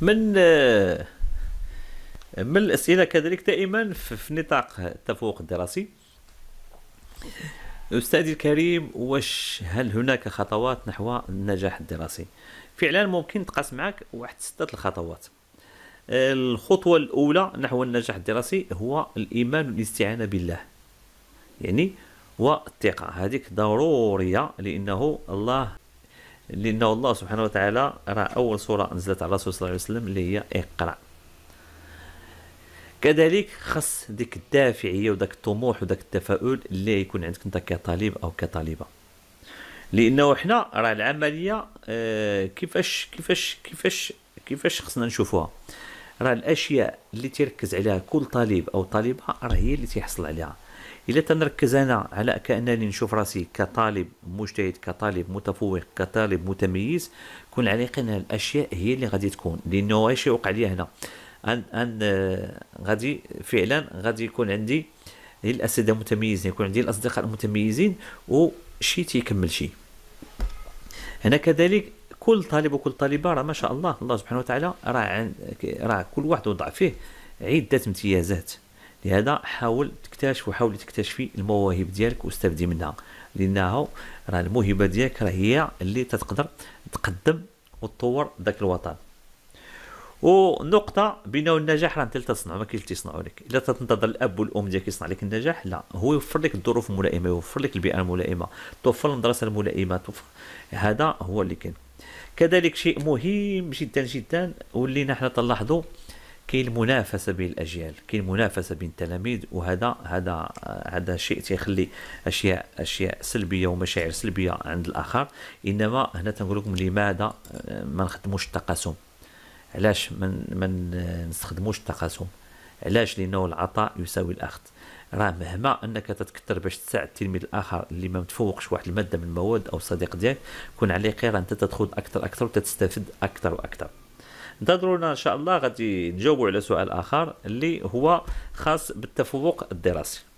من آه، من الاسئله كذلك دائما في نطاق التفوق الدراسي استاذي الكريم واش هل هناك خطوات نحو النجاح الدراسي فعلا ممكن تقاس معك واحد سته الخطوات الخطوه الاولى نحو النجاح الدراسي هو الايمان والاستعانه بالله يعني والثقه هذيك ضروريه لانه الله لانه الله سبحانه وتعالى راه اول سوره نزلت على الرسول صلى الله عليه وسلم اللي هي اقرا كذلك خص ديك الدافعيه وداك الطموح وداك التفاؤل اللي يكون عندك انت كطالب او كطالبه لانه حنا راه العمليه آه كيفاش كيفاش كيفاش كيفاش خصنا نشوفوها راه الاشياء اللي تيركز عليها كل طالب او طالبه راه هي اللي تيحصل عليها الا تنركز أنا على كأنني نشوف راسي كطالب مجتهد كطالب متفوق كطالب متميز كون على يقين الأشياء هي اللي غادي تكون لأنه هادشي وقع لي هنا أن أن آه، غادي فعلا غادي يكون عندي الأساتذة متميزين يكون عندي الأصدقاء المتميزين وشي تيكمل شي هنا كذلك كل طالب وكل طالبه راه ما شاء الله الله سبحانه وتعالى راه راه كل واحد وضع فيه عده امتيازات لهذا حاول تكتشف وحاولي تكتشفي المواهب ديالك واستافدي منها لانها راه الموهبه ديالك راه هي اللي تقدر تقدم وتطور ذاك الوطن ونقطه بناء النجاح راه انت اللي تصنعو ما كاينش اللي تصنعو لك الا تنتظر الاب والام ديالك يصنع لك النجاح لا هو يوفر لك الظروف الملائمه يوفر لك البيئه الملائمه توفر المدرسه الملائمه توفر هذا هو اللي كاين كذلك شيء مهم جدا جدا ولينا حنا تنلاحظو كاين المنافسه بين الاجيال كاين المنافسه بين التلاميذ وهذا هذا هذا شيء تيخلي اشياء اشياء سلبيه ومشاعر سلبيه عند الاخر انما هنا تنقول لكم لماذا آه، ما نخدموش التقاسم علاش ما نستخدموش التقاسم علاش لانه العطاء يساوي الاخذ راه مهما انك تتكثر باش تساعد التلميذ الاخر اللي ما متفوقش واحد الماده من المواد او الصديق ديالك كون عليه قيرا انت تاخذ اكثر اكثر وتستفد اكثر واكثر انتظرونا ان شاء الله غادي نجاوبوا على سؤال اخر اللي هو خاص بالتفوق الدراسي